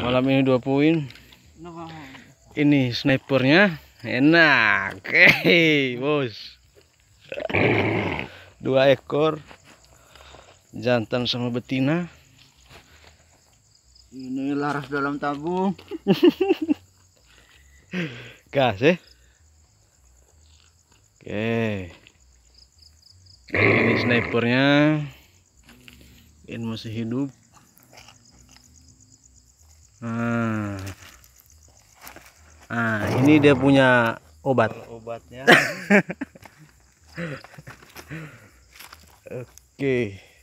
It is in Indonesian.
malam ini dua poin ini snipernya enak hei bos dua ekor jantan sama betina ini laras dalam tabung gas eh oke ini snipernya ini masih hidup Hmm. Nah, oh. ini dia punya obat. Obatnya. Oke. Okay.